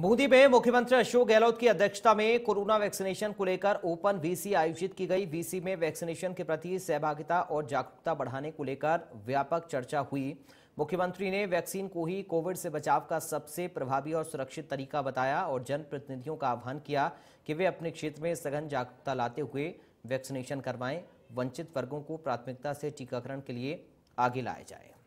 बूंदी में मुख्यमंत्री अशोक गहलोत की अध्यक्षता में कोरोना वैक्सीनेशन को लेकर ओपन वीसी आयोजित की गई वीसी में वैक्सीनेशन के प्रति सहभागिता और जागरूकता बढ़ाने को लेकर व्यापक चर्चा हुई मुख्यमंत्री ने वैक्सीन को ही कोविड से बचाव का सबसे प्रभावी और सुरक्षित तरीका बताया और जनप्रतिनिधियों का आह्वान किया कि वे अपने क्षेत्र में सघन जागरूकता लाते हुए वैक्सीनेशन करवाएं वंचित वर्गों को प्राथमिकता से टीकाकरण के लिए आगे लाया जाए